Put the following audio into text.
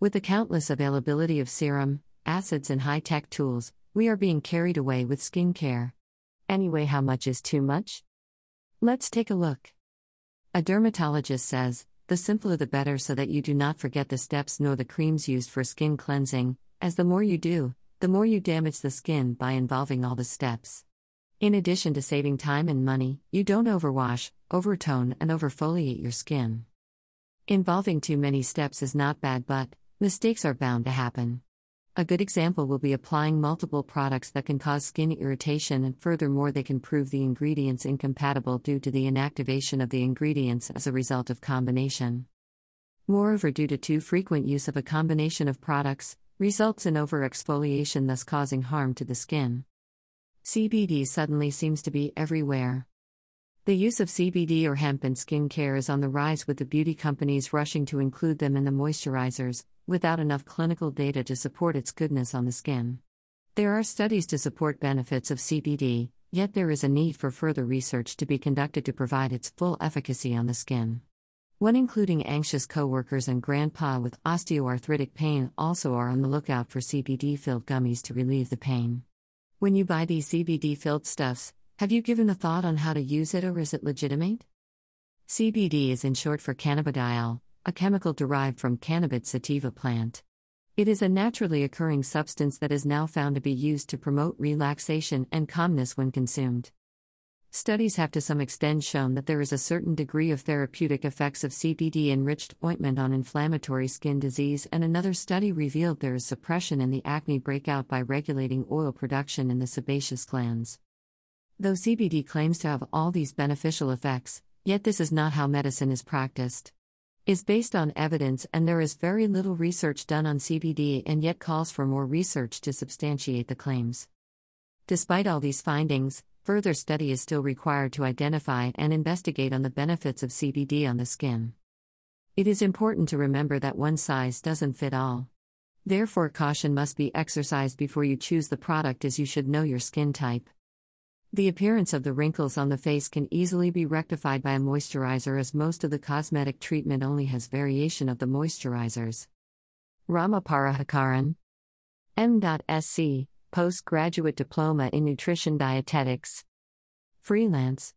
With the countless availability of serum, acids, and high tech tools, we are being carried away with skincare. Anyway, how much is too much? Let's take a look. A dermatologist says the simpler the better so that you do not forget the steps nor the creams used for skin cleansing, as the more you do, the more you damage the skin by involving all the steps. In addition to saving time and money, you don't overwash, overtone, and overfoliate your skin. Involving too many steps is not bad, but Mistakes are bound to happen. A good example will be applying multiple products that can cause skin irritation, and furthermore, they can prove the ingredients incompatible due to the inactivation of the ingredients as a result of combination. Moreover, due to too frequent use of a combination of products, results in overexfoliation, thus causing harm to the skin. CBD suddenly seems to be everywhere. The use of CBD or hemp in skincare is on the rise with the beauty companies rushing to include them in the moisturizers, without enough clinical data to support its goodness on the skin. There are studies to support benefits of CBD, yet there is a need for further research to be conducted to provide its full efficacy on the skin. When including anxious coworkers and grandpa with osteoarthritic pain also are on the lookout for CBD-filled gummies to relieve the pain. When you buy these CBD-filled stuffs, have you given a thought on how to use it or is it legitimate? CBD is in short for cannabidiol, a chemical derived from cannabis sativa plant. It is a naturally occurring substance that is now found to be used to promote relaxation and calmness when consumed. Studies have to some extent shown that there is a certain degree of therapeutic effects of CBD enriched ointment on inflammatory skin disease, and another study revealed there is suppression in the acne breakout by regulating oil production in the sebaceous glands. Though CBD claims to have all these beneficial effects, yet this is not how medicine is practiced is based on evidence and there is very little research done on CBD and yet calls for more research to substantiate the claims. Despite all these findings, further study is still required to identify and investigate on the benefits of CBD on the skin. It is important to remember that one size doesn't fit all. Therefore, caution must be exercised before you choose the product as you should know your skin type. The appearance of the wrinkles on the face can easily be rectified by a moisturizer, as most of the cosmetic treatment only has variation of the moisturizers. Ramaparahakaran, M.Sc., Postgraduate Diploma in Nutrition Dietetics. Freelance.